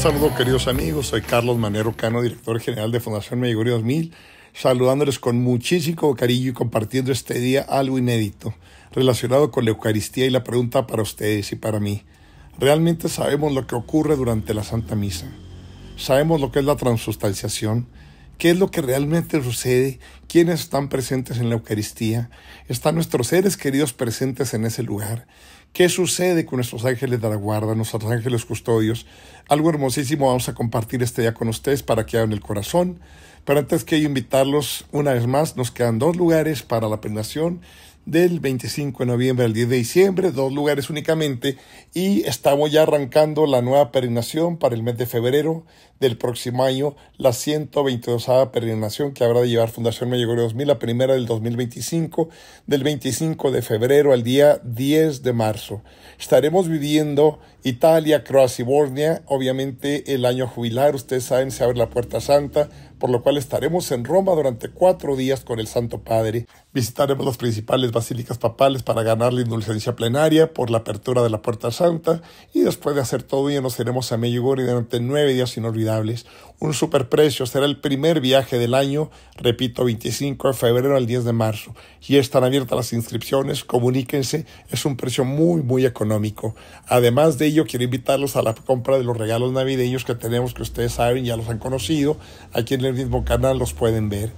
saludo queridos amigos, soy Carlos Manero Cano, director general de Fundación Medjugorje 2000, saludándoles con muchísimo cariño y compartiendo este día algo inédito relacionado con la Eucaristía y la pregunta para ustedes y para mí. Realmente sabemos lo que ocurre durante la Santa Misa, sabemos lo que es la transustanciación, qué es lo que realmente sucede, quiénes están presentes en la Eucaristía, están nuestros seres queridos presentes en ese lugar, ¿Qué sucede con nuestros ángeles de la guarda, nuestros ángeles custodios? Algo hermosísimo vamos a compartir este día con ustedes para que hagan el corazón. Pero antes que invitarlos, una vez más, nos quedan dos lugares para la penación del 25 de noviembre al 10 de diciembre, dos lugares únicamente, y estamos ya arrancando la nueva peregrinación para el mes de febrero del próximo año, la 122 peregrinación que habrá de llevar Fundación Medjugorje 2000, la primera del 2025, del 25 de febrero al día 10 de marzo. Estaremos viviendo Italia, Croacia y Bosnia. Obviamente el año jubilar, ustedes saben, se abre la puerta santa, por lo cual estaremos en Roma durante cuatro días con el Santo Padre. Visitaremos las principales basílicas papales para ganar la indulgencia plenaria por la apertura de la puerta santa y después de hacer todo ello nos iremos a Medjugorje durante nueve días inolvidables un superprecio. Será el primer viaje del año, repito, 25 de febrero al 10 de marzo. Y están abiertas las inscripciones, comuníquense, es un precio muy, muy económico. Además de ello, quiero invitarlos a la compra de los regalos navideños que tenemos, que ustedes saben, ya los han conocido, aquí en el mismo canal los pueden ver.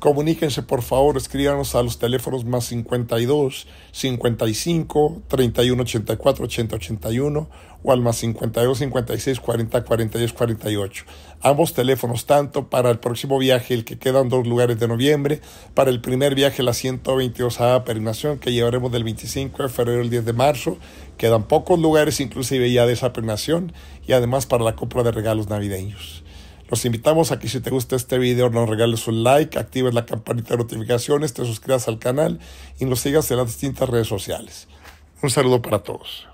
Comuníquense por favor, escríbanos a los teléfonos más 52 55 31 84 80 81 o al más 52 56 40 42 48. Ambos teléfonos, tanto para el próximo viaje, el que quedan dos lugares de noviembre, para el primer viaje, la 122A peregrinación, que llevaremos del 25 de febrero al 10 de marzo. Quedan pocos lugares, inclusive ya de esa peregrinación, y además para la compra de regalos navideños. Los invitamos a que si te gusta este video nos regales un like, actives la campanita de notificaciones, te suscribas al canal y nos sigas en las distintas redes sociales. Un saludo para todos.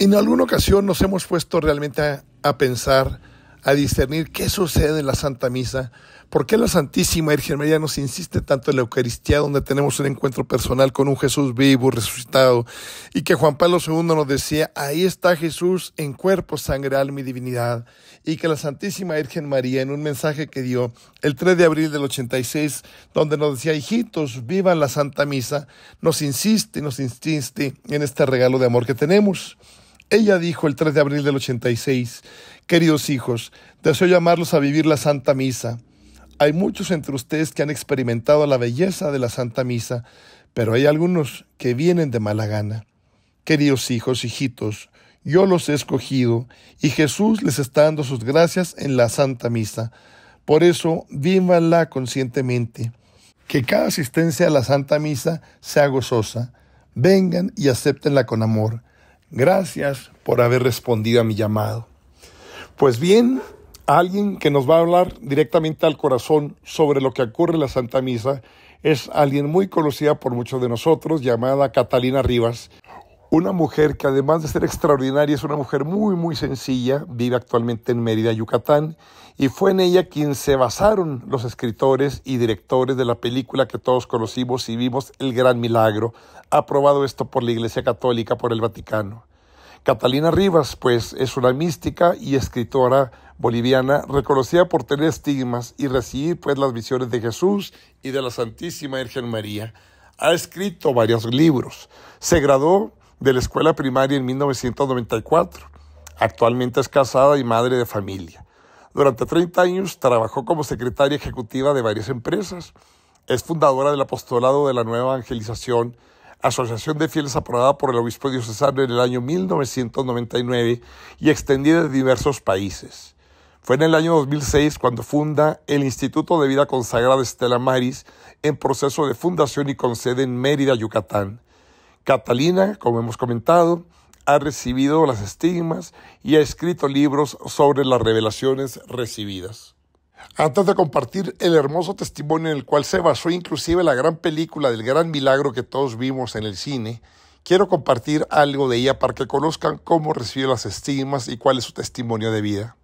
En alguna ocasión nos hemos puesto realmente a, pensar, a discernir qué sucede en la Santa Misa, por qué la Santísima Virgen María nos insiste tanto en la Eucaristía, donde tenemos un encuentro personal con un Jesús vivo, resucitado, y que Juan Pablo II nos decía, ahí está Jesús en cuerpo, sangre, alma y divinidad, y que la Santísima Virgen María, en un mensaje que dio el 3 de abril del 86, donde nos decía, hijitos, viva la Santa Misa, nos insiste, nos insiste en este regalo de amor que tenemos. Ella dijo el 3 de abril del 86, Queridos hijos, deseo llamarlos a vivir la Santa Misa. Hay muchos entre ustedes que han experimentado la belleza de la Santa Misa, pero hay algunos que vienen de mala gana. Queridos hijos, hijitos, yo los he escogido y Jesús les está dando sus gracias en la Santa Misa. Por eso, vívanla conscientemente. Que cada asistencia a la Santa Misa sea gozosa. Vengan y acéptenla con amor. Gracias por haber respondido a mi llamado. Pues bien, alguien que nos va a hablar directamente al corazón sobre lo que ocurre en la Santa Misa es alguien muy conocida por muchos de nosotros, llamada Catalina Rivas. Una mujer que además de ser extraordinaria es una mujer muy muy sencilla, vive actualmente en Mérida, Yucatán, y fue en ella quien se basaron los escritores y directores de la película que todos conocimos y vimos El Gran Milagro, aprobado esto por la Iglesia Católica, por el Vaticano. Catalina Rivas, pues, es una mística y escritora boliviana reconocida por tener estigmas y recibir, pues, las visiones de Jesús y de la Santísima Virgen María. Ha escrito varios libros. Se graduó de la escuela primaria en 1994. Actualmente es casada y madre de familia. Durante 30 años trabajó como secretaria ejecutiva de varias empresas. Es fundadora del apostolado de la Nueva Evangelización, asociación de fieles aprobada por el obispo diocesano en el año 1999 y extendida en diversos países. Fue en el año 2006 cuando funda el Instituto de Vida Consagrada Estela Maris en proceso de fundación y con sede en Mérida, Yucatán. Catalina, como hemos comentado, ha recibido las estigmas y ha escrito libros sobre las revelaciones recibidas. Antes de compartir el hermoso testimonio en el cual se basó inclusive la gran película del gran milagro que todos vimos en el cine, quiero compartir algo de ella para que conozcan cómo recibió las estigmas y cuál es su testimonio de vida.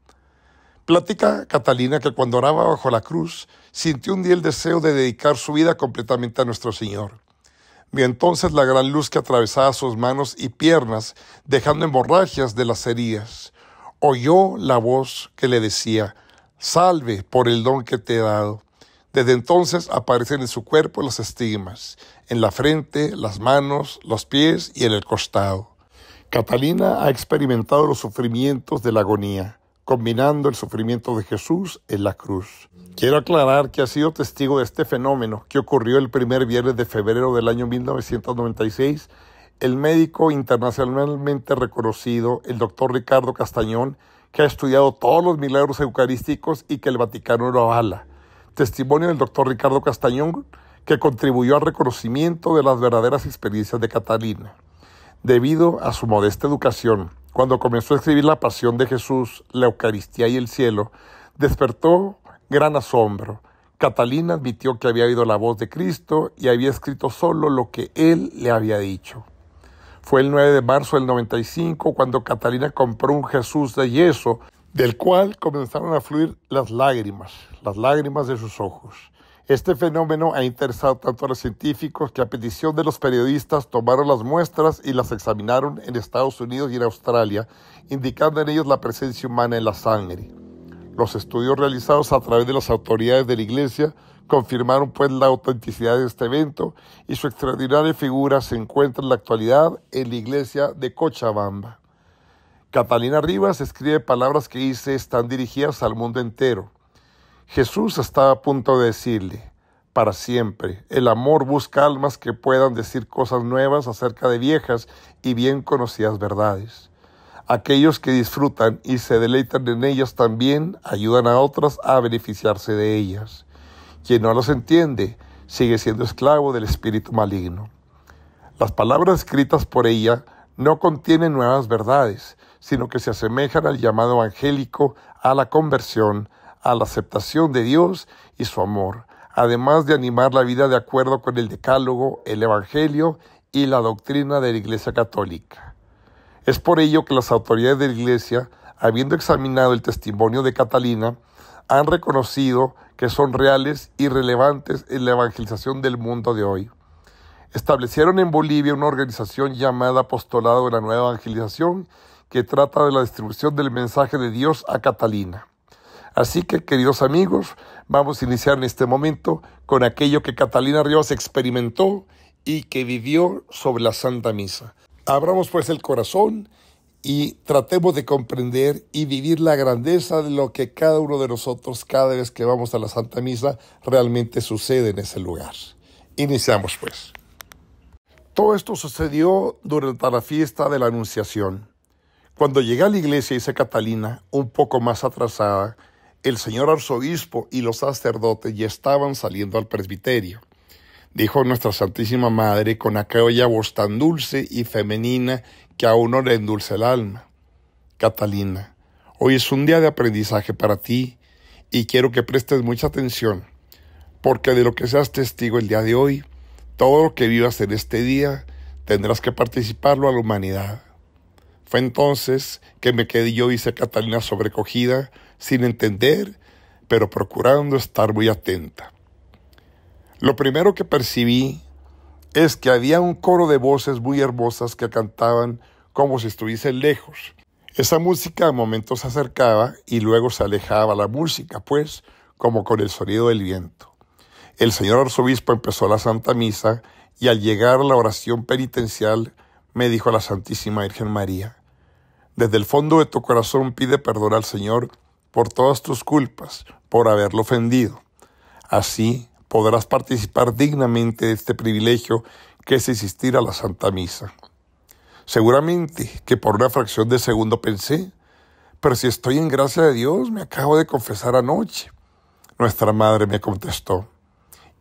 Platica Catalina que cuando oraba bajo la cruz, sintió un día el deseo de dedicar su vida completamente a nuestro Señor. Vio entonces la gran luz que atravesaba sus manos y piernas, dejando hemorragias de las heridas. Oyó la voz que le decía, Salve por el don que te he dado. Desde entonces aparecen en su cuerpo los estigmas, en la frente, las manos, los pies y en el costado. Catalina ha experimentado los sufrimientos de la agonía combinando el sufrimiento de Jesús en la cruz. Quiero aclarar que ha sido testigo de este fenómeno que ocurrió el primer viernes de febrero del año 1996 el médico internacionalmente reconocido, el doctor Ricardo Castañón, que ha estudiado todos los milagros eucarísticos y que el Vaticano lo avala. Testimonio del doctor Ricardo Castañón, que contribuyó al reconocimiento de las verdaderas experiencias de Catalina. Debido a su modesta educación, cuando comenzó a escribir la pasión de Jesús, la Eucaristía y el cielo, despertó gran asombro. Catalina admitió que había oído la voz de Cristo y había escrito solo lo que él le había dicho. Fue el 9 de marzo del 95 cuando Catalina compró un Jesús de yeso, del cual comenzaron a fluir las lágrimas, las lágrimas de sus ojos. Este fenómeno ha interesado tanto a los científicos que a petición de los periodistas tomaron las muestras y las examinaron en Estados Unidos y en Australia, indicando en ellos la presencia humana en la sangre. Los estudios realizados a través de las autoridades de la Iglesia confirmaron pues la autenticidad de este evento y su extraordinaria figura se encuentra en la actualidad en la Iglesia de Cochabamba. Catalina Rivas escribe palabras que dice están dirigidas al mundo entero. Jesús estaba a punto de decirle, para siempre. El amor busca almas que puedan decir cosas nuevas acerca de viejas y bien conocidas verdades. Aquellos que disfrutan y se deleitan en ellas también ayudan a otras a beneficiarse de ellas. Quien no las entiende sigue siendo esclavo del espíritu maligno. Las palabras escritas por ella no contienen nuevas verdades, sino que se asemejan al llamado angélico a la conversión, a la aceptación de Dios y su amor, además de animar la vida de acuerdo con el decálogo, el Evangelio y la doctrina de la Iglesia Católica. Es por ello que las autoridades de la Iglesia, habiendo examinado el testimonio de Catalina, han reconocido que son reales y relevantes en la evangelización del mundo de hoy. Establecieron en Bolivia una organización llamada Apostolado de la Nueva Evangelización que trata de la distribución del mensaje de Dios a Catalina. Así que, queridos amigos, vamos a iniciar en este momento con aquello que Catalina Rivas experimentó y que vivió sobre la Santa Misa. Abramos pues el corazón y tratemos de comprender y vivir la grandeza de lo que cada uno de nosotros, cada vez que vamos a la Santa Misa, realmente sucede en ese lugar. Iniciamos pues. Todo esto sucedió durante la fiesta de la Anunciación. Cuando llegué a la iglesia, dice Catalina, un poco más atrasada, el señor arzobispo y los sacerdotes ya estaban saliendo al presbiterio. Dijo nuestra Santísima Madre con aquella voz tan dulce y femenina que a uno le endulce el alma. Catalina, hoy es un día de aprendizaje para ti y quiero que prestes mucha atención, porque de lo que seas testigo el día de hoy, todo lo que vivas en este día, tendrás que participarlo a la humanidad. Fue entonces que me quedé yo, dice Catalina, sobrecogida, sin entender, pero procurando estar muy atenta. Lo primero que percibí es que había un coro de voces muy hermosas que cantaban como si estuviesen lejos. Esa música a momentos se acercaba y luego se alejaba la música, pues, como con el sonido del viento. El señor arzobispo empezó la Santa Misa y al llegar a la oración penitencial me dijo a la Santísima Virgen María, desde el fondo de tu corazón pide perdón al Señor por todas tus culpas, por haberlo ofendido. Así podrás participar dignamente de este privilegio que es asistir a la Santa Misa. Seguramente que por una fracción de segundo pensé, pero si estoy en gracia de Dios, me acabo de confesar anoche. Nuestra madre me contestó,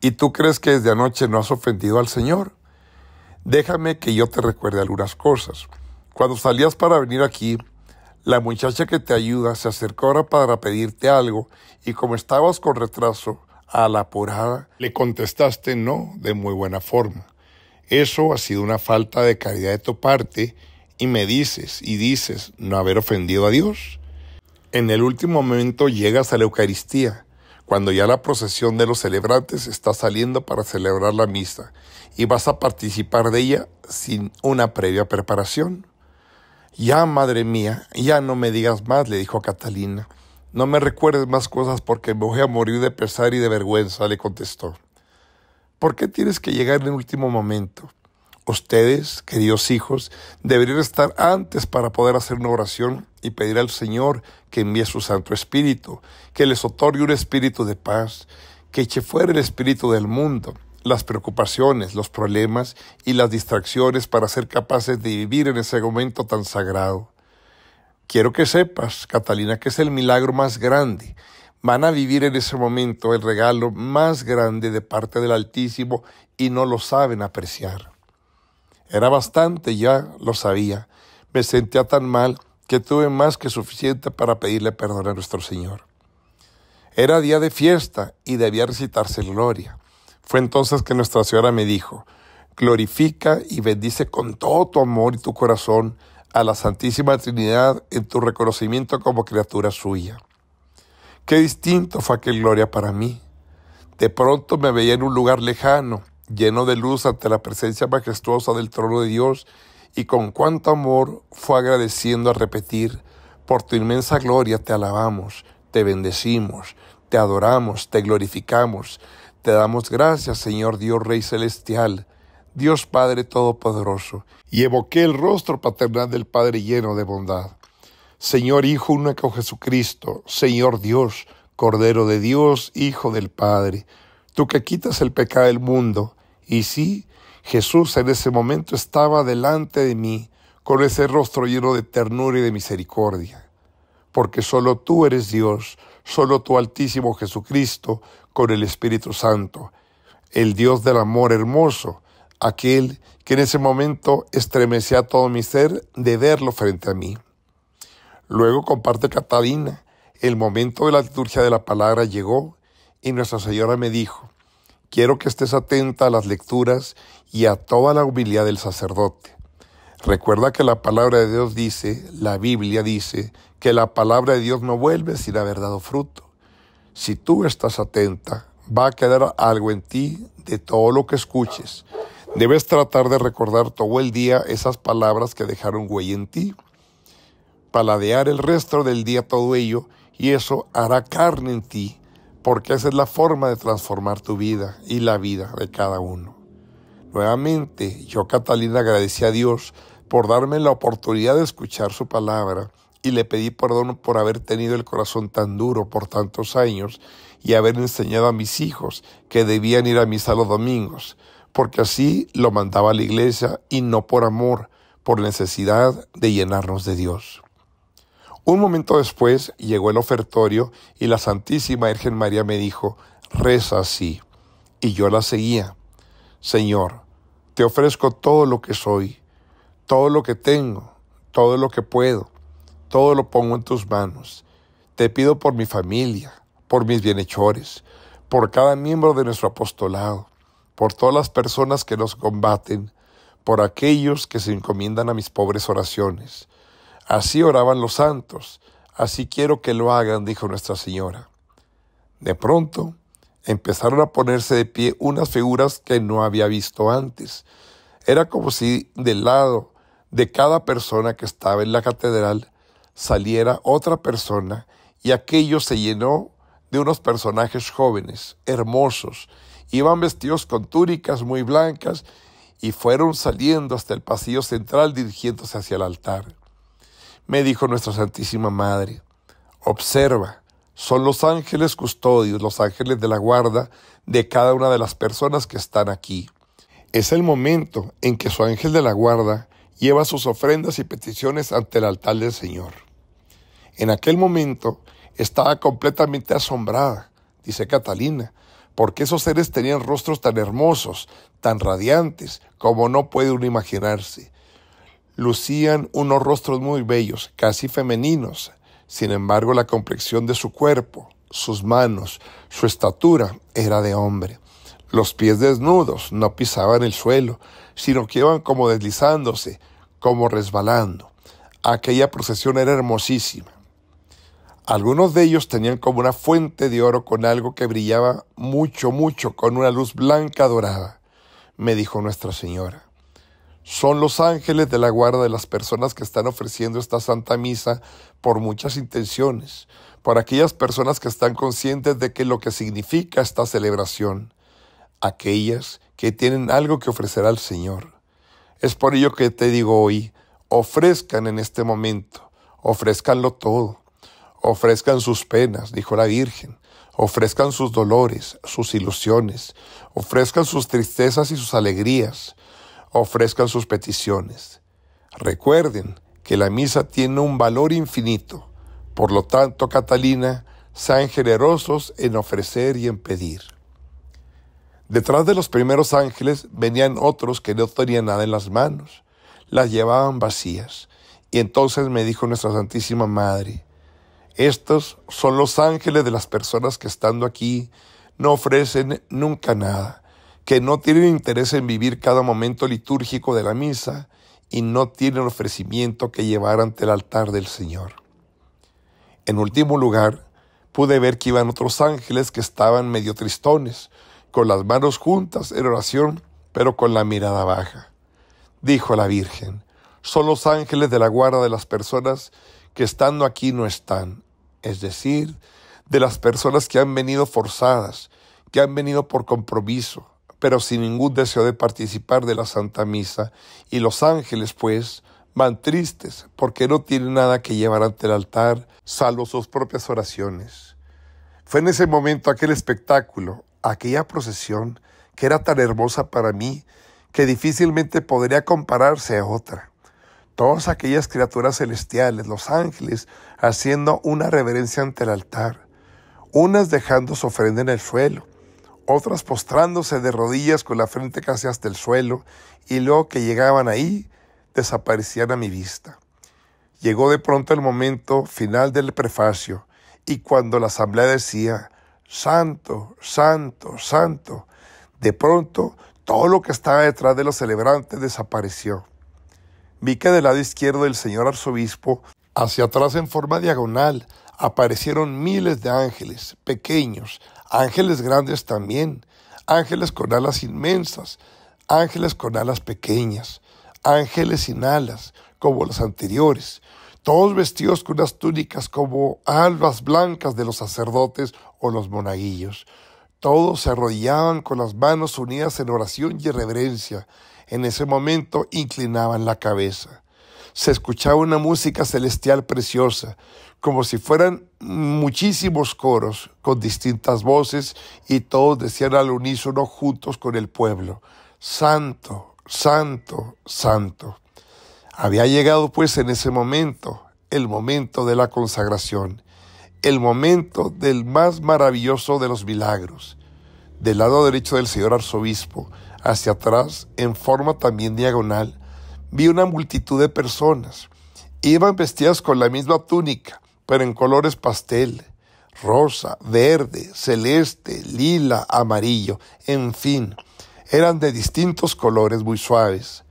¿y tú crees que desde anoche no has ofendido al Señor? Déjame que yo te recuerde algunas cosas. Cuando salías para venir aquí, la muchacha que te ayuda se acercó ahora para pedirte algo y como estabas con retraso, a la apurada, le contestaste no de muy buena forma. Eso ha sido una falta de caridad de tu parte y me dices y dices no haber ofendido a Dios. En el último momento llegas a la Eucaristía, cuando ya la procesión de los celebrantes está saliendo para celebrar la misa y vas a participar de ella sin una previa preparación. Ya, madre mía, ya no me digas más, le dijo Catalina. No me recuerdes más cosas porque me voy a morir de pesar y de vergüenza, le contestó. ¿Por qué tienes que llegar en el último momento? Ustedes, queridos hijos, deberían estar antes para poder hacer una oración y pedir al Señor que envíe su Santo Espíritu, que les otorgue un espíritu de paz, que eche fuera el espíritu del mundo las preocupaciones, los problemas y las distracciones para ser capaces de vivir en ese momento tan sagrado. Quiero que sepas, Catalina, que es el milagro más grande. Van a vivir en ese momento el regalo más grande de parte del Altísimo y no lo saben apreciar. Era bastante, ya lo sabía. Me sentía tan mal que tuve más que suficiente para pedirle perdón a nuestro Señor. Era día de fiesta y debía recitarse gloria. Fue entonces que Nuestra Señora me dijo, glorifica y bendice con todo tu amor y tu corazón a la Santísima Trinidad en tu reconocimiento como criatura suya. Qué distinto fue aquel gloria para mí. De pronto me veía en un lugar lejano, lleno de luz ante la presencia majestuosa del trono de Dios, y con cuánto amor fue agradeciendo a repetir, por tu inmensa gloria te alabamos, te bendecimos, te adoramos, te glorificamos, te damos gracias, Señor Dios Rey Celestial, Dios Padre Todopoderoso, y evoqué el rostro paternal del Padre lleno de bondad. Señor Hijo único Jesucristo, Señor Dios, Cordero de Dios, Hijo del Padre, tú que quitas el pecado del mundo. Y sí, Jesús en ese momento estaba delante de mí, con ese rostro lleno de ternura y de misericordia. Porque solo tú eres Dios, solo tu Altísimo Jesucristo, con el Espíritu Santo, el Dios del amor hermoso, aquel que en ese momento estremecía todo mi ser de verlo frente a mí. Luego comparte Catalina, el momento de la liturgia de la palabra llegó y Nuestra Señora me dijo, quiero que estés atenta a las lecturas y a toda la humildad del sacerdote. Recuerda que la palabra de Dios dice, la Biblia dice, que la palabra de Dios no vuelve sin haber dado fruto. Si tú estás atenta, va a quedar algo en ti de todo lo que escuches. Debes tratar de recordar todo el día esas palabras que dejaron huella en ti. Paladear el resto del día todo ello y eso hará carne en ti, porque esa es la forma de transformar tu vida y la vida de cada uno. Nuevamente, yo Catalina agradecí a Dios por darme la oportunidad de escuchar su palabra y le pedí perdón por haber tenido el corazón tan duro por tantos años y haber enseñado a mis hijos que debían ir a misa los domingos, porque así lo mandaba a la iglesia y no por amor, por necesidad de llenarnos de Dios. Un momento después llegó el ofertorio y la Santísima Virgen María me dijo, reza así. Y yo la seguía. Señor, te ofrezco todo lo que soy, todo lo que tengo, todo lo que puedo todo lo pongo en tus manos. Te pido por mi familia, por mis bienhechores, por cada miembro de nuestro apostolado, por todas las personas que nos combaten, por aquellos que se encomiendan a mis pobres oraciones. Así oraban los santos, así quiero que lo hagan, dijo Nuestra Señora. De pronto, empezaron a ponerse de pie unas figuras que no había visto antes. Era como si del lado de cada persona que estaba en la catedral saliera otra persona y aquello se llenó de unos personajes jóvenes, hermosos. Iban vestidos con túnicas muy blancas y fueron saliendo hasta el pasillo central dirigiéndose hacia el altar. Me dijo nuestra Santísima Madre, observa, son los ángeles custodios, los ángeles de la guarda de cada una de las personas que están aquí. Es el momento en que su ángel de la guarda lleva sus ofrendas y peticiones ante el altar del Señor. En aquel momento estaba completamente asombrada, dice Catalina, porque esos seres tenían rostros tan hermosos, tan radiantes, como no puede uno imaginarse. Lucían unos rostros muy bellos, casi femeninos. Sin embargo, la complexión de su cuerpo, sus manos, su estatura era de hombre. Los pies desnudos no pisaban el suelo, sino que iban como deslizándose, como resbalando. Aquella procesión era hermosísima. Algunos de ellos tenían como una fuente de oro con algo que brillaba mucho, mucho, con una luz blanca dorada, me dijo Nuestra Señora. Son los ángeles de la guarda de las personas que están ofreciendo esta Santa Misa por muchas intenciones, por aquellas personas que están conscientes de que lo que significa esta celebración, aquellas que tienen algo que ofrecer al Señor. Es por ello que te digo hoy, ofrezcan en este momento, ofrezcanlo todo, ofrezcan sus penas, dijo la Virgen, ofrezcan sus dolores, sus ilusiones, ofrezcan sus tristezas y sus alegrías, ofrezcan sus peticiones. Recuerden que la misa tiene un valor infinito, por lo tanto, Catalina, sean generosos en ofrecer y en pedir. Detrás de los primeros ángeles venían otros que no tenían nada en las manos, las llevaban vacías. Y entonces me dijo nuestra Santísima Madre, estos son los ángeles de las personas que estando aquí no ofrecen nunca nada, que no tienen interés en vivir cada momento litúrgico de la misa y no tienen ofrecimiento que llevar ante el altar del Señor. En último lugar, pude ver que iban otros ángeles que estaban medio tristones, con las manos juntas en oración, pero con la mirada baja. Dijo la Virgen, son los ángeles de la guarda de las personas que estando aquí no están, es decir, de las personas que han venido forzadas, que han venido por compromiso, pero sin ningún deseo de participar de la Santa Misa, y los ángeles, pues, van tristes porque no tienen nada que llevar ante el altar, salvo sus propias oraciones. Fue en ese momento aquel espectáculo, aquella procesión que era tan hermosa para mí que difícilmente podría compararse a otra. Todas aquellas criaturas celestiales, los ángeles, haciendo una reverencia ante el altar, unas dejando su ofrenda en el suelo, otras postrándose de rodillas con la frente casi hasta el suelo, y luego que llegaban ahí, desaparecían a mi vista. Llegó de pronto el momento final del prefacio, y cuando la asamblea decía, santo, santo, santo. De pronto, todo lo que estaba detrás de los celebrantes desapareció. Vi que del lado izquierdo del señor arzobispo, hacia atrás en forma diagonal, aparecieron miles de ángeles, pequeños, ángeles grandes también, ángeles con alas inmensas, ángeles con alas pequeñas, ángeles sin alas, como los anteriores, todos vestidos con unas túnicas como albas blancas de los sacerdotes los monaguillos. Todos se arrodillaban con las manos unidas en oración y reverencia. En ese momento inclinaban la cabeza. Se escuchaba una música celestial preciosa, como si fueran muchísimos coros con distintas voces y todos decían al unísono juntos con el pueblo, Santo, Santo, Santo. Había llegado pues en ese momento, el momento de la consagración el momento del más maravilloso de los milagros. Del lado derecho del señor arzobispo, hacia atrás, en forma también diagonal, vi una multitud de personas. Iban vestidas con la misma túnica, pero en colores pastel, rosa, verde, celeste, lila, amarillo, en fin, eran de distintos colores muy suaves.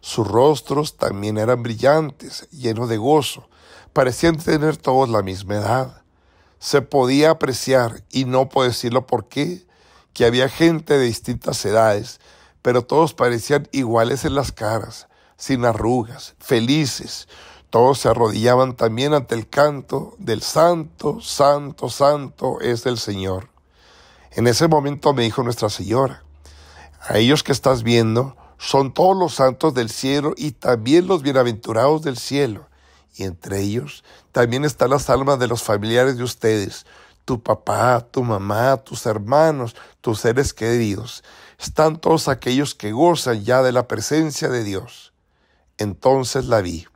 Sus rostros también eran brillantes, llenos de gozo, parecían tener todos la misma edad se podía apreciar, y no puedo decirlo por qué, que había gente de distintas edades, pero todos parecían iguales en las caras, sin arrugas, felices. Todos se arrodillaban también ante el canto del Santo, Santo, Santo es el Señor. En ese momento me dijo Nuestra Señora, a ellos que estás viendo son todos los santos del cielo y también los bienaventurados del cielo y entre ellos también están las almas de los familiares de ustedes, tu papá, tu mamá, tus hermanos, tus seres queridos. Están todos aquellos que gozan ya de la presencia de Dios. Entonces la vi.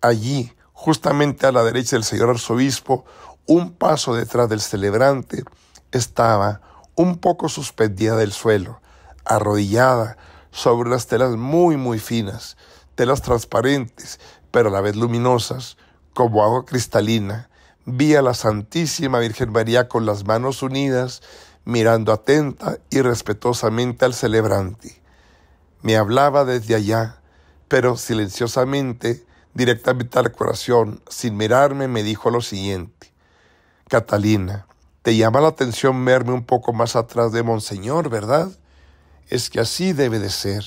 Allí, justamente a la derecha del señor arzobispo, un paso detrás del celebrante, estaba un poco suspendida del suelo, arrodillada sobre unas telas muy, muy finas, telas transparentes pero a la vez luminosas, como agua cristalina, vi a la Santísima Virgen María con las manos unidas, mirando atenta y respetuosamente al celebrante. Me hablaba desde allá, pero silenciosamente, directamente al corazón, sin mirarme, me dijo lo siguiente. Catalina, te llama la atención verme un poco más atrás de Monseñor, ¿verdad? Es que así debe de ser.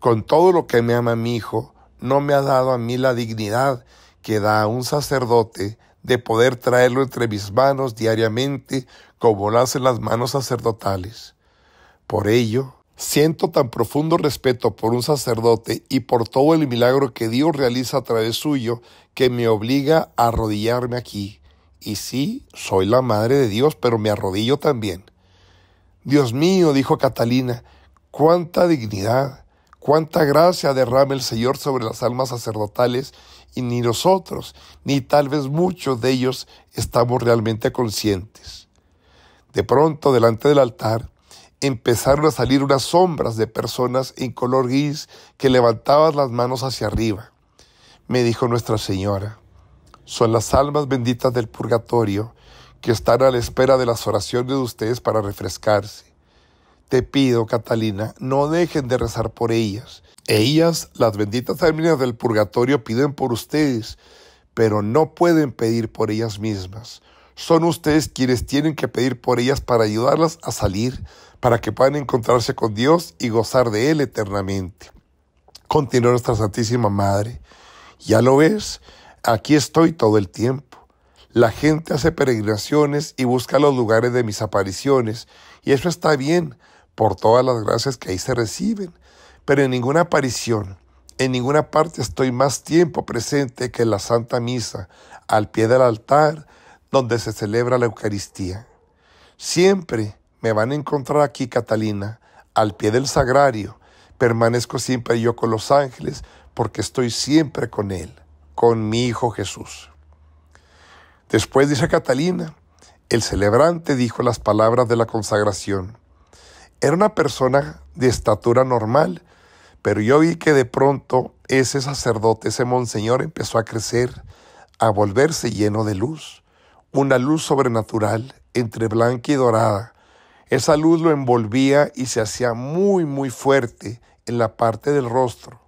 Con todo lo que me ama mi hijo, no me ha dado a mí la dignidad que da a un sacerdote de poder traerlo entre mis manos diariamente como lo hacen las manos sacerdotales. Por ello, siento tan profundo respeto por un sacerdote y por todo el milagro que Dios realiza a través suyo que me obliga a arrodillarme aquí. Y sí, soy la madre de Dios, pero me arrodillo también. Dios mío, dijo Catalina, cuánta dignidad, Cuánta gracia derrama el Señor sobre las almas sacerdotales y ni nosotros, ni tal vez muchos de ellos estamos realmente conscientes. De pronto, delante del altar, empezaron a salir unas sombras de personas en color gris que levantaban las manos hacia arriba. Me dijo Nuestra Señora, son las almas benditas del purgatorio que están a la espera de las oraciones de ustedes para refrescarse. Te pido, Catalina, no dejen de rezar por ellas. Ellas, las benditas almas del purgatorio, piden por ustedes, pero no pueden pedir por ellas mismas. Son ustedes quienes tienen que pedir por ellas para ayudarlas a salir, para que puedan encontrarse con Dios y gozar de Él eternamente. Continuó nuestra Santísima Madre. Ya lo ves, aquí estoy todo el tiempo. La gente hace peregrinaciones y busca los lugares de mis apariciones, y eso está bien, por todas las gracias que ahí se reciben. Pero en ninguna aparición, en ninguna parte estoy más tiempo presente que en la Santa Misa, al pie del altar donde se celebra la Eucaristía. Siempre me van a encontrar aquí, Catalina, al pie del sagrario. Permanezco siempre yo con los ángeles porque estoy siempre con Él, con mi Hijo Jesús. Después dice Catalina, el celebrante dijo las palabras de la consagración. Era una persona de estatura normal, pero yo vi que de pronto ese sacerdote, ese monseñor, empezó a crecer, a volverse lleno de luz, una luz sobrenatural entre blanca y dorada. Esa luz lo envolvía y se hacía muy, muy fuerte en la parte del rostro,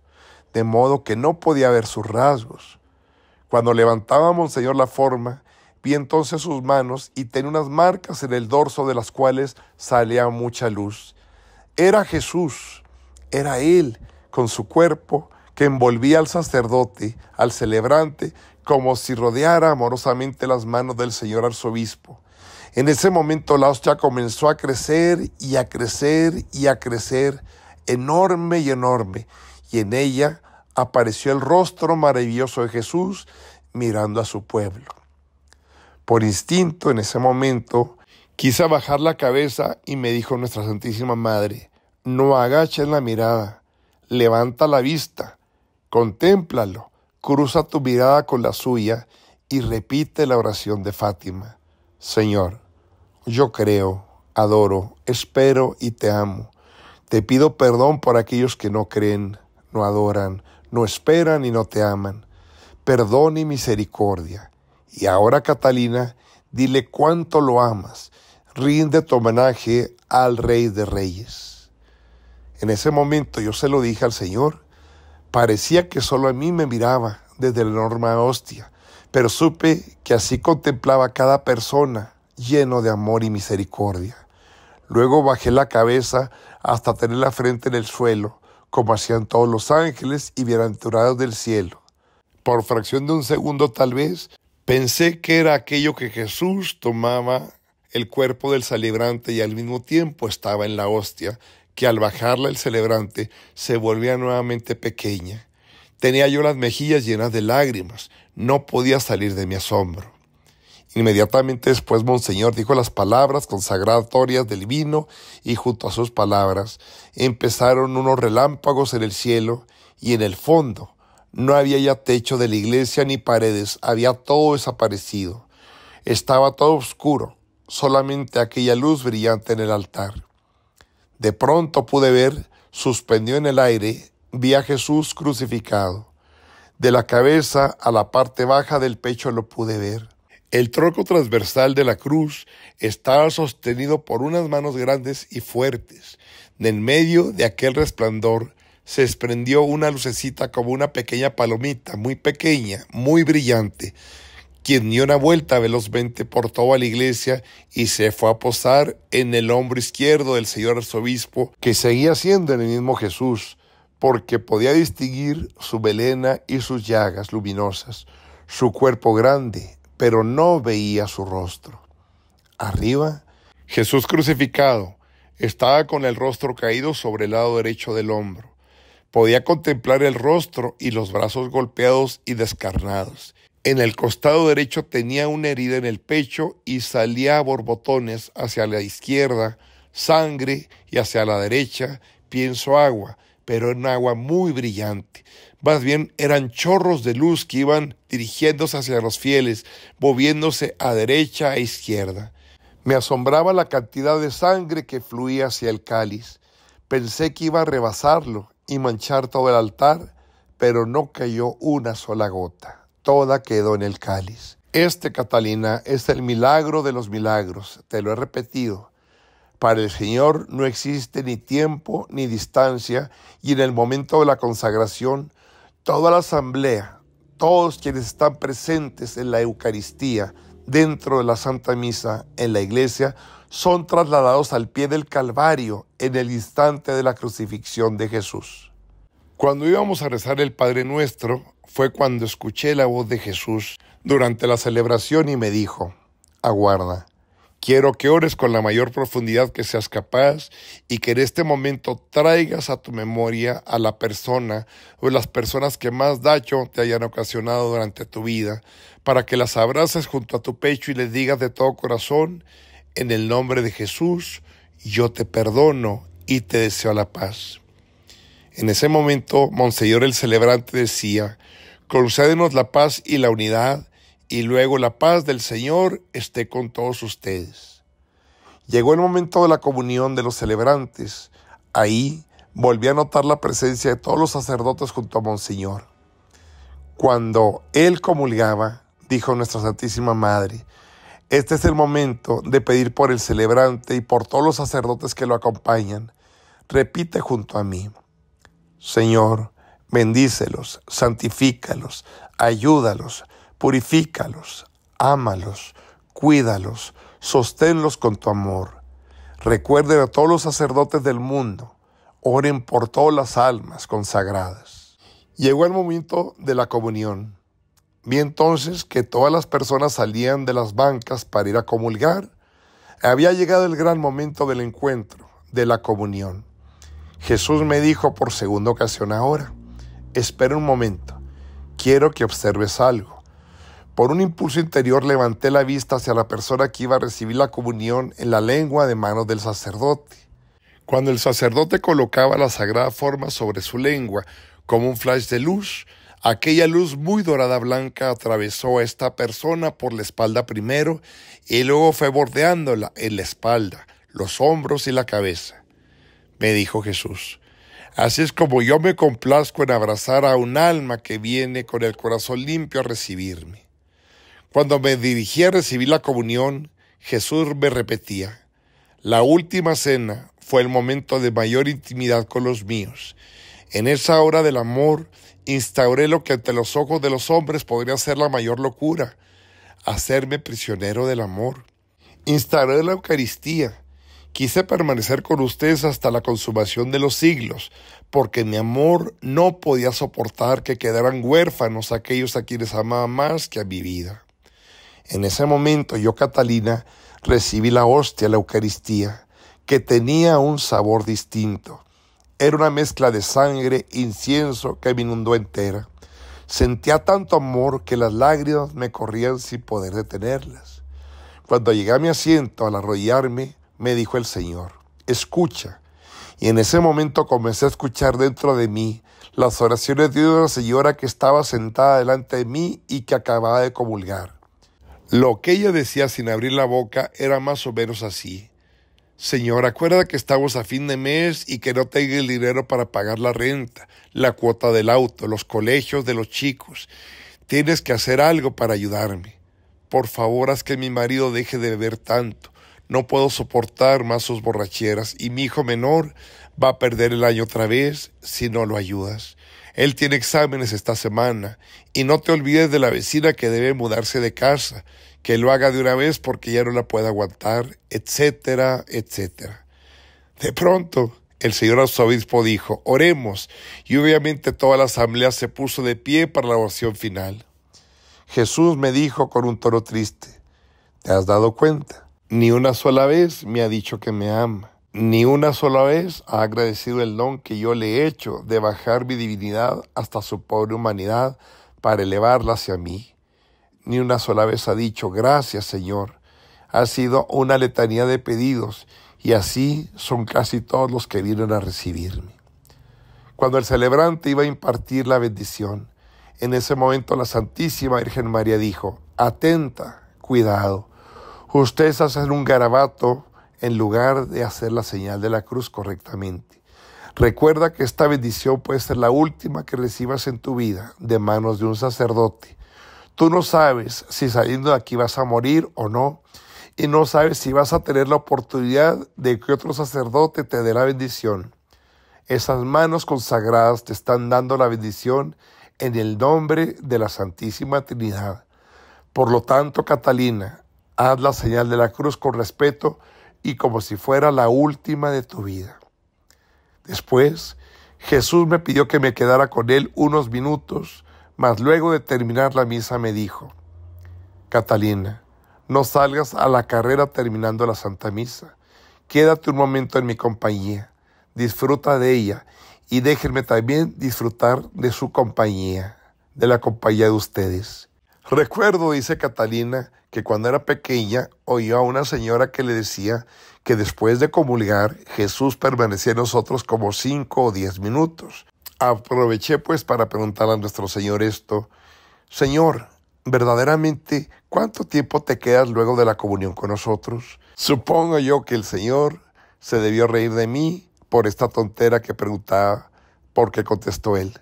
de modo que no podía ver sus rasgos. Cuando levantaba Monseñor la forma, Vi entonces sus manos y tenía unas marcas en el dorso de las cuales salía mucha luz. Era Jesús, era Él, con su cuerpo que envolvía al sacerdote, al celebrante, como si rodeara amorosamente las manos del señor arzobispo. En ese momento la hostia comenzó a crecer y a crecer y a crecer, enorme y enorme, y en ella apareció el rostro maravilloso de Jesús mirando a su pueblo por instinto en ese momento, quise bajar la cabeza y me dijo Nuestra Santísima Madre, no agaches la mirada, levanta la vista, contémplalo, cruza tu mirada con la suya y repite la oración de Fátima. Señor, yo creo, adoro, espero y te amo. Te pido perdón por aquellos que no creen, no adoran, no esperan y no te aman. Perdón y misericordia y ahora, Catalina, dile cuánto lo amas. Rinde tu homenaje al Rey de Reyes. En ese momento yo se lo dije al Señor. Parecía que solo a mí me miraba desde la enorme hostia, pero supe que así contemplaba a cada persona lleno de amor y misericordia. Luego bajé la cabeza hasta tener la frente en el suelo, como hacían todos los ángeles y bienaventurados del cielo. Por fracción de un segundo tal vez, Pensé que era aquello que Jesús tomaba el cuerpo del celebrante y al mismo tiempo estaba en la hostia, que al bajarla el celebrante se volvía nuevamente pequeña. Tenía yo las mejillas llenas de lágrimas, no podía salir de mi asombro. Inmediatamente después Monseñor dijo las palabras consagratorias del vino y junto a sus palabras empezaron unos relámpagos en el cielo y en el fondo no había ya techo de la iglesia ni paredes, había todo desaparecido. Estaba todo oscuro, solamente aquella luz brillante en el altar. De pronto pude ver, suspendido en el aire, vi a Jesús crucificado. De la cabeza a la parte baja del pecho lo pude ver. El tronco transversal de la cruz estaba sostenido por unas manos grandes y fuertes. En medio de aquel resplandor se desprendió una lucecita como una pequeña palomita, muy pequeña, muy brillante, quien dio una vuelta velozmente por toda la iglesia y se fue a posar en el hombro izquierdo del señor arzobispo, que seguía siendo el mismo Jesús, porque podía distinguir su velena y sus llagas luminosas, su cuerpo grande, pero no veía su rostro. Arriba, Jesús crucificado estaba con el rostro caído sobre el lado derecho del hombro Podía contemplar el rostro y los brazos golpeados y descarnados. En el costado derecho tenía una herida en el pecho y salía a borbotones hacia la izquierda, sangre y hacia la derecha, pienso agua, pero en agua muy brillante. Más bien eran chorros de luz que iban dirigiéndose hacia los fieles, moviéndose a derecha e izquierda. Me asombraba la cantidad de sangre que fluía hacia el cáliz. Pensé que iba a rebasarlo y manchar todo el altar, pero no cayó una sola gota. Toda quedó en el cáliz. Este, Catalina, es el milagro de los milagros. Te lo he repetido. Para el Señor no existe ni tiempo ni distancia y en el momento de la consagración, toda la asamblea, todos quienes están presentes en la Eucaristía, dentro de la Santa Misa, en la iglesia, son trasladados al pie del Calvario en el instante de la crucifixión de Jesús. Cuando íbamos a rezar el Padre Nuestro fue cuando escuché la voz de Jesús durante la celebración y me dijo, aguarda, quiero que ores con la mayor profundidad que seas capaz y que en este momento traigas a tu memoria a la persona o las personas que más daño te hayan ocasionado durante tu vida, para que las abraces junto a tu pecho y les digas de todo corazón, en el nombre de Jesús, yo te perdono y te deseo la paz. En ese momento, Monseñor el celebrante decía, concédenos la paz y la unidad, y luego la paz del Señor esté con todos ustedes. Llegó el momento de la comunión de los celebrantes. Ahí volví a notar la presencia de todos los sacerdotes junto a Monseñor. Cuando él comulgaba, dijo nuestra Santísima Madre, este es el momento de pedir por el celebrante y por todos los sacerdotes que lo acompañan. Repite junto a mí, Señor, bendícelos, santifícalos, ayúdalos, purifícalos, ámalos, cuídalos, sosténlos con tu amor. Recuerde a todos los sacerdotes del mundo, oren por todas las almas consagradas. Llegó el momento de la comunión. Vi entonces que todas las personas salían de las bancas para ir a comulgar. Había llegado el gran momento del encuentro, de la comunión. Jesús me dijo por segunda ocasión ahora, espera un momento, quiero que observes algo. Por un impulso interior levanté la vista hacia la persona que iba a recibir la comunión en la lengua de manos del sacerdote. Cuando el sacerdote colocaba la sagrada forma sobre su lengua, como un flash de luz, Aquella luz muy dorada blanca atravesó a esta persona por la espalda primero y luego fue bordeándola en la espalda, los hombros y la cabeza. Me dijo Jesús, así es como yo me complazco en abrazar a un alma que viene con el corazón limpio a recibirme. Cuando me dirigí a recibir la comunión, Jesús me repetía, la última cena fue el momento de mayor intimidad con los míos. En esa hora del amor, instauré lo que ante los ojos de los hombres podría ser la mayor locura, hacerme prisionero del amor. Instauré la Eucaristía. Quise permanecer con ustedes hasta la consumación de los siglos, porque mi amor no podía soportar que quedaran huérfanos aquellos a quienes amaba más que a mi vida. En ese momento yo, Catalina, recibí la hostia, la Eucaristía, que tenía un sabor distinto. Era una mezcla de sangre, incienso que me inundó entera. Sentía tanto amor que las lágrimas me corrían sin poder detenerlas. Cuando llegué a mi asiento al arrollarme, me dijo el Señor, escucha. Y en ese momento comencé a escuchar dentro de mí las oraciones de una señora que estaba sentada delante de mí y que acababa de comulgar. Lo que ella decía sin abrir la boca era más o menos así. Señor, acuerda que estamos a fin de mes y que no tengo el dinero para pagar la renta, la cuota del auto, los colegios de los chicos. Tienes que hacer algo para ayudarme. Por favor, haz que mi marido deje de beber tanto. No puedo soportar más sus borracheras y mi hijo menor va a perder el año otra vez si no lo ayudas. Él tiene exámenes esta semana y no te olvides de la vecina que debe mudarse de casa que lo haga de una vez porque ya no la puede aguantar, etcétera, etcétera. De pronto, el señor arzobispo dijo, oremos, y obviamente toda la asamblea se puso de pie para la oración final. Jesús me dijo con un tono triste, ¿te has dado cuenta? Ni una sola vez me ha dicho que me ama, ni una sola vez ha agradecido el don que yo le he hecho de bajar mi divinidad hasta su pobre humanidad para elevarla hacia mí ni una sola vez ha dicho, gracias Señor. Ha sido una letanía de pedidos y así son casi todos los que vienen a recibirme. Cuando el celebrante iba a impartir la bendición, en ese momento la Santísima Virgen María dijo, atenta, cuidado, ustedes hacen un garabato en lugar de hacer la señal de la cruz correctamente. Recuerda que esta bendición puede ser la última que recibas en tu vida de manos de un sacerdote Tú no sabes si saliendo de aquí vas a morir o no, y no sabes si vas a tener la oportunidad de que otro sacerdote te dé la bendición. Esas manos consagradas te están dando la bendición en el nombre de la Santísima Trinidad. Por lo tanto, Catalina, haz la señal de la cruz con respeto y como si fuera la última de tu vida. Después, Jesús me pidió que me quedara con él unos minutos mas luego de terminar la misa me dijo, Catalina, no salgas a la carrera terminando la Santa Misa. Quédate un momento en mi compañía, disfruta de ella y déjenme también disfrutar de su compañía, de la compañía de ustedes. Recuerdo, dice Catalina, que cuando era pequeña oyó a una señora que le decía que después de comulgar Jesús permanecía en nosotros como cinco o diez minutos. Aproveché pues para preguntar a nuestro Señor esto. Señor, verdaderamente, ¿cuánto tiempo te quedas luego de la comunión con nosotros? Supongo yo que el Señor se debió reír de mí por esta tontera que preguntaba, porque contestó él,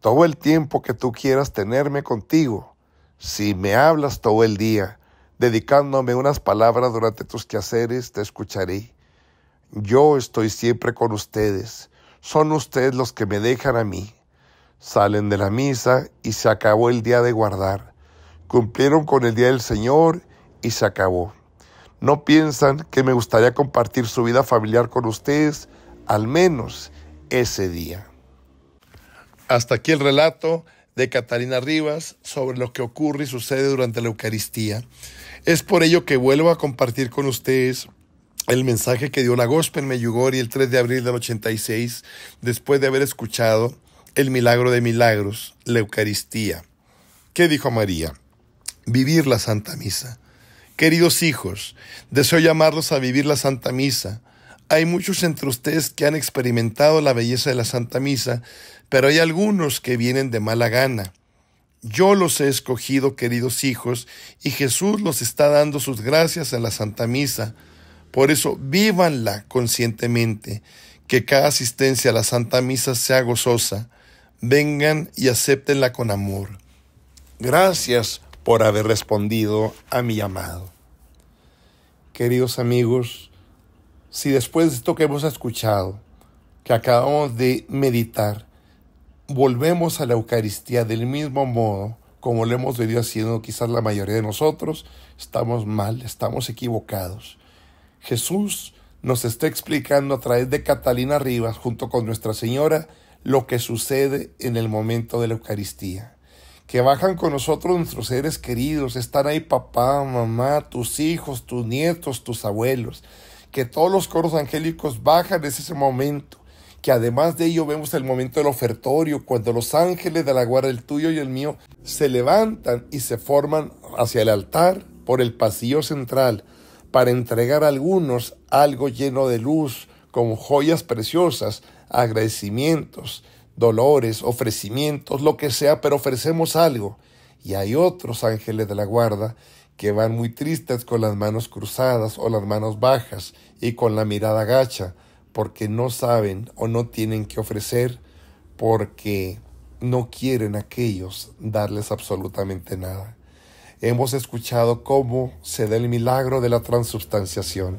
todo el tiempo que tú quieras tenerme contigo, si me hablas todo el día, dedicándome unas palabras durante tus quehaceres, te escucharé. Yo estoy siempre con ustedes son ustedes los que me dejan a mí. Salen de la misa y se acabó el día de guardar. Cumplieron con el día del Señor y se acabó. No piensan que me gustaría compartir su vida familiar con ustedes, al menos ese día. Hasta aquí el relato de Catalina Rivas sobre lo que ocurre y sucede durante la Eucaristía. Es por ello que vuelvo a compartir con ustedes el mensaje que dio la Gospel Meyugori el 3 de abril del 86, después de haber escuchado el milagro de milagros, la Eucaristía. ¿Qué dijo María? Vivir la Santa Misa. Queridos hijos, deseo llamarlos a vivir la Santa Misa. Hay muchos entre ustedes que han experimentado la belleza de la Santa Misa, pero hay algunos que vienen de mala gana. Yo los he escogido, queridos hijos, y Jesús los está dando sus gracias en la Santa Misa. Por eso, vívanla conscientemente, que cada asistencia a la Santa Misa sea gozosa. Vengan y acéptenla con amor. Gracias por haber respondido a mi llamado. Queridos amigos, si después de esto que hemos escuchado, que acabamos de meditar, volvemos a la Eucaristía del mismo modo como lo hemos venido haciendo quizás la mayoría de nosotros, estamos mal, estamos equivocados. Jesús nos está explicando a través de Catalina Rivas junto con Nuestra Señora lo que sucede en el momento de la Eucaristía. Que bajan con nosotros nuestros seres queridos, están ahí papá, mamá, tus hijos, tus nietos, tus abuelos. Que todos los coros angélicos bajan en ese momento. Que además de ello vemos el momento del ofertorio, cuando los ángeles de la guarda, el tuyo y el mío, se levantan y se forman hacia el altar por el pasillo central para entregar a algunos algo lleno de luz, como joyas preciosas, agradecimientos, dolores, ofrecimientos, lo que sea, pero ofrecemos algo. Y hay otros ángeles de la guarda que van muy tristes con las manos cruzadas o las manos bajas y con la mirada gacha, porque no saben o no tienen que ofrecer, porque no quieren aquellos darles absolutamente nada hemos escuchado cómo se da el milagro de la transubstanciación,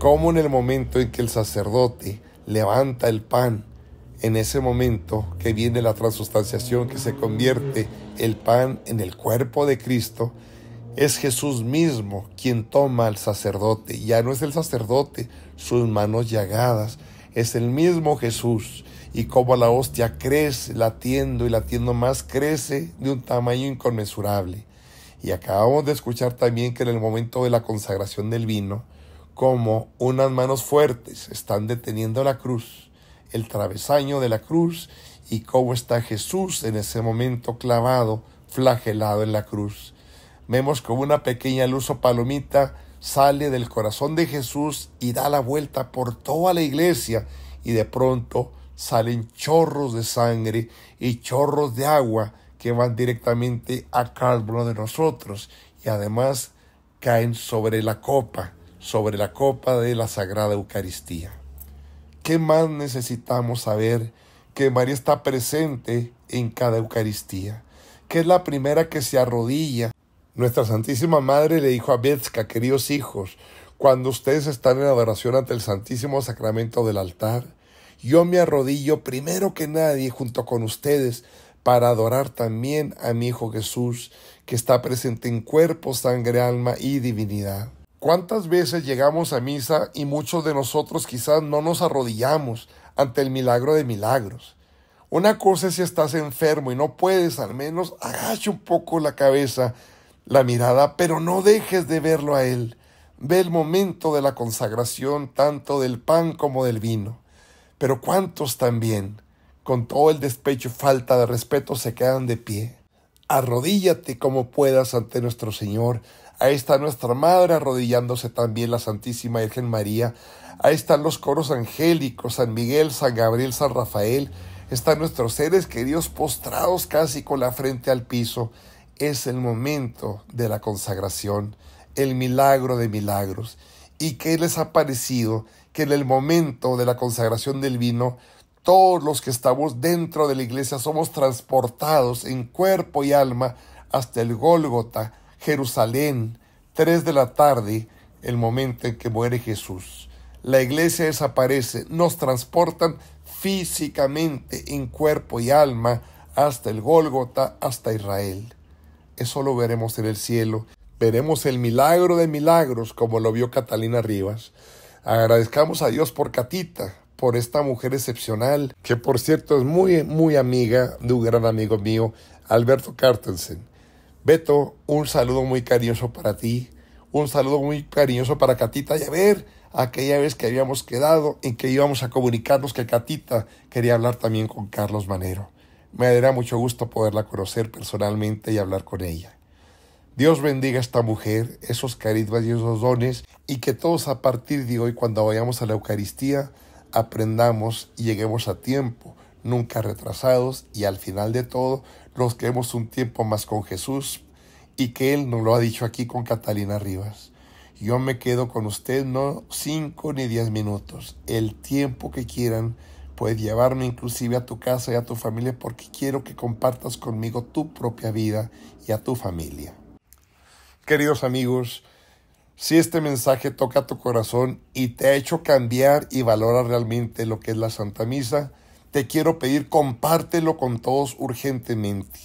cómo en el momento en que el sacerdote levanta el pan, en ese momento que viene la transubstanciación, que se convierte el pan en el cuerpo de Cristo, es Jesús mismo quien toma al sacerdote. Ya no es el sacerdote, sus manos llagadas, es el mismo Jesús. Y como la hostia crece, latiendo y latiendo más, crece de un tamaño inconmensurable. Y acabamos de escuchar también que en el momento de la consagración del vino, como unas manos fuertes están deteniendo la cruz, el travesaño de la cruz, y cómo está Jesús en ese momento clavado, flagelado en la cruz. Vemos como una pequeña luz o palomita sale del corazón de Jesús y da la vuelta por toda la iglesia y de pronto salen chorros de sangre y chorros de agua que van directamente a cada uno de nosotros y además caen sobre la copa, sobre la copa de la Sagrada Eucaristía. ¿Qué más necesitamos saber? Que María está presente en cada Eucaristía, que es la primera que se arrodilla. Nuestra Santísima Madre le dijo a Betzka, queridos hijos, cuando ustedes están en adoración ante el Santísimo Sacramento del altar, yo me arrodillo primero que nadie junto con ustedes para adorar también a mi Hijo Jesús, que está presente en cuerpo, sangre, alma y divinidad. ¿Cuántas veces llegamos a misa y muchos de nosotros quizás no nos arrodillamos ante el milagro de milagros? Una cosa es si estás enfermo y no puedes, al menos agache un poco la cabeza, la mirada, pero no dejes de verlo a Él. Ve el momento de la consagración tanto del pan como del vino. Pero cuántos también con todo el despecho y falta de respeto se quedan de pie. Arrodíllate como puedas ante nuestro Señor. Ahí está nuestra Madre arrodillándose también la Santísima Virgen María. Ahí están los coros angélicos, San Miguel, San Gabriel, San Rafael. Están nuestros seres queridos postrados casi con la frente al piso. Es el momento de la consagración, el milagro de milagros. ¿Y qué les ha parecido que en el momento de la consagración del vino todos los que estamos dentro de la iglesia somos transportados en cuerpo y alma hasta el Gólgota, Jerusalén, 3 de la tarde, el momento en que muere Jesús. La iglesia desaparece, nos transportan físicamente en cuerpo y alma hasta el Gólgota, hasta Israel. Eso lo veremos en el cielo. Veremos el milagro de milagros como lo vio Catalina Rivas. Agradezcamos a Dios por Catita, por esta mujer excepcional, que por cierto es muy, muy amiga de un gran amigo mío, Alberto Cartensen. Beto, un saludo muy cariñoso para ti, un saludo muy cariñoso para Catita y ver, aquella vez que habíamos quedado ...y que íbamos a comunicarnos que Catita quería hablar también con Carlos Manero. Me dará mucho gusto poderla conocer personalmente y hablar con ella. Dios bendiga a esta mujer, esos carismas y esos dones, y que todos a partir de hoy, cuando vayamos a la Eucaristía, aprendamos y lleguemos a tiempo, nunca retrasados y al final de todo nos quedemos un tiempo más con Jesús y que Él nos lo ha dicho aquí con Catalina Rivas. Yo me quedo con usted no cinco ni diez minutos, el tiempo que quieran. Puedes llevarme inclusive a tu casa y a tu familia porque quiero que compartas conmigo tu propia vida y a tu familia. Queridos amigos, si este mensaje toca tu corazón y te ha hecho cambiar y valora realmente lo que es la Santa Misa, te quiero pedir compártelo con todos urgentemente.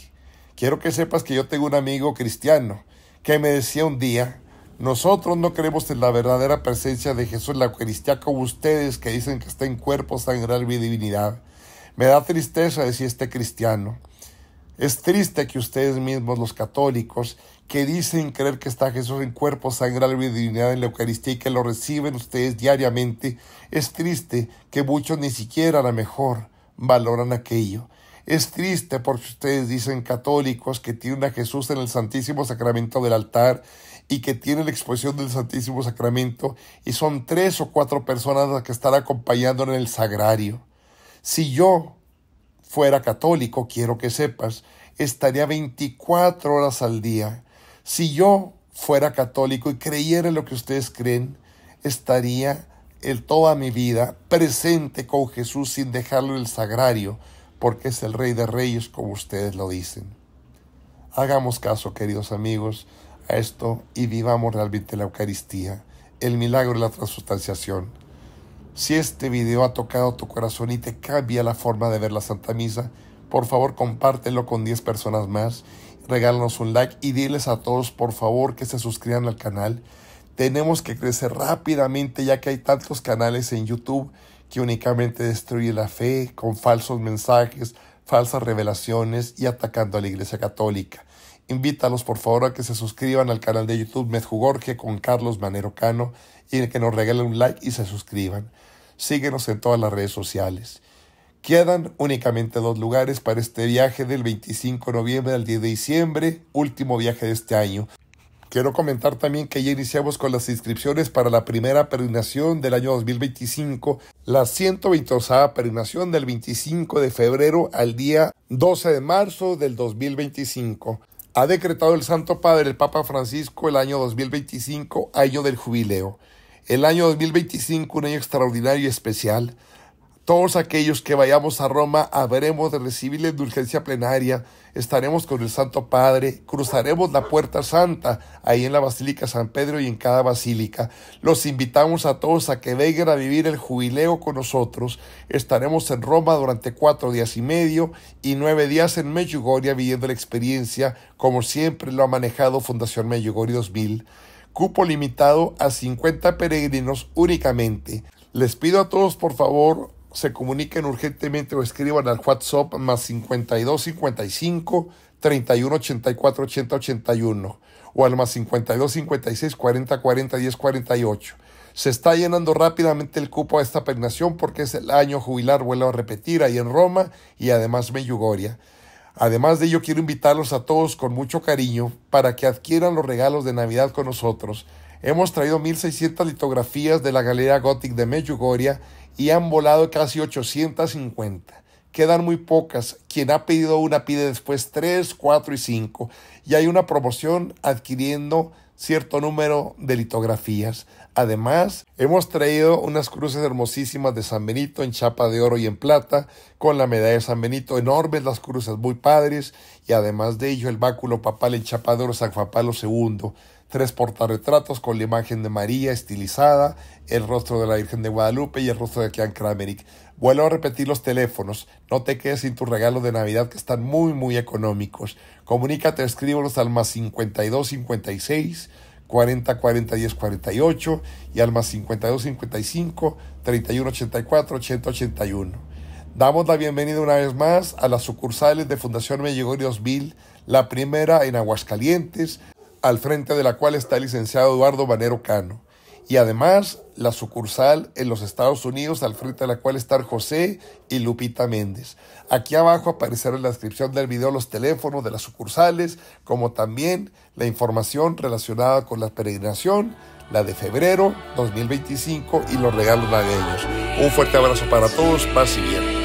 Quiero que sepas que yo tengo un amigo cristiano que me decía un día, nosotros no creemos en la verdadera presencia de Jesús en la Eucaristía como ustedes que dicen que está en cuerpo, sangre, y divinidad. Me da tristeza decir este cristiano. Es triste que ustedes mismos, los católicos, que dicen creer que está Jesús en cuerpo, sangre, alma y divinidad en la Eucaristía y que lo reciben ustedes diariamente, es triste que muchos ni siquiera a lo mejor valoran aquello. Es triste porque ustedes dicen católicos que tienen a Jesús en el Santísimo Sacramento del altar y que tienen la exposición del Santísimo Sacramento y son tres o cuatro personas las que están acompañando en el sagrario. Si yo fuera católico, quiero que sepas, estaría 24 horas al día si yo fuera católico y creyera lo que ustedes creen, estaría toda mi vida presente con Jesús sin dejarlo en el sagrario, porque es el Rey de Reyes, como ustedes lo dicen. Hagamos caso, queridos amigos, a esto y vivamos realmente la Eucaristía, el milagro de la transustanciación. Si este video ha tocado tu corazón y te cambia la forma de ver la Santa Misa, por favor compártelo con 10 personas más regálanos un like y diles a todos por favor que se suscriban al canal. Tenemos que crecer rápidamente ya que hay tantos canales en YouTube que únicamente destruyen la fe con falsos mensajes, falsas revelaciones y atacando a la Iglesia Católica. Invítalos por favor a que se suscriban al canal de YouTube Medjugorje con Carlos Manero Cano y que nos regalen un like y se suscriban. Síguenos en todas las redes sociales. Quedan únicamente dos lugares para este viaje del 25 de noviembre al 10 de diciembre, último viaje de este año. Quiero comentar también que ya iniciamos con las inscripciones para la primera peregrinación del año 2025, la 122 peregrinación del 25 de febrero al día 12 de marzo del 2025. Ha decretado el Santo Padre el Papa Francisco el año 2025, año del jubileo. El año 2025, un año extraordinario y especial. Todos aquellos que vayamos a Roma habremos de recibir la indulgencia plenaria, estaremos con el Santo Padre, cruzaremos la Puerta Santa ahí en la Basílica San Pedro y en cada basílica. Los invitamos a todos a que vengan a vivir el jubileo con nosotros. Estaremos en Roma durante cuatro días y medio y nueve días en Medjugorje viviendo la experiencia como siempre lo ha manejado Fundación Medjugorje 2000. Cupo limitado a 50 peregrinos únicamente. Les pido a todos por favor se comuniquen urgentemente o escriban al WhatsApp más 52 55 31 84 80 81 o al más 52 56 40 40 10 48. Se está llenando rápidamente el cupo a esta pernación porque es el año jubilar, vuelvo a repetir, ahí en Roma y además Meyugoria. Además de ello, quiero invitarlos a todos con mucho cariño para que adquieran los regalos de Navidad con nosotros. Hemos traído 1.600 litografías de la Galería Gothic de Meyugoria y han volado casi 850. Quedan muy pocas. Quien ha pedido una pide después 3, 4 y 5. Y hay una promoción adquiriendo cierto número de litografías. Además, hemos traído unas cruces hermosísimas de San Benito en chapa de oro y en plata, con la medalla de San Benito, enormes las cruces, muy padres, y además de ello el báculo papal en chapa de oro San Juan Pablo II, tres portarretratos con la imagen de María estilizada, el rostro de la Virgen de Guadalupe y el rostro de Kian Kramerick. Vuelvo a repetir los teléfonos, no te quedes sin tus regalos de Navidad que están muy muy económicos. Comunícate, escríbelos al más 52 56 40 40 48 y al más 52 55 31 84 Damos la bienvenida una vez más a las sucursales de Fundación Medjugorje 2000, la primera en Aguascalientes, al frente de la cual está el licenciado Eduardo Banero Cano, y además la sucursal en los Estados Unidos, al frente de la cual están José y Lupita Méndez. Aquí abajo aparecerá en la descripción del video los teléfonos de las sucursales, como también la información relacionada con la peregrinación, la de febrero 2025 y los regalos navideños. Un fuerte abrazo para todos, paz y bien.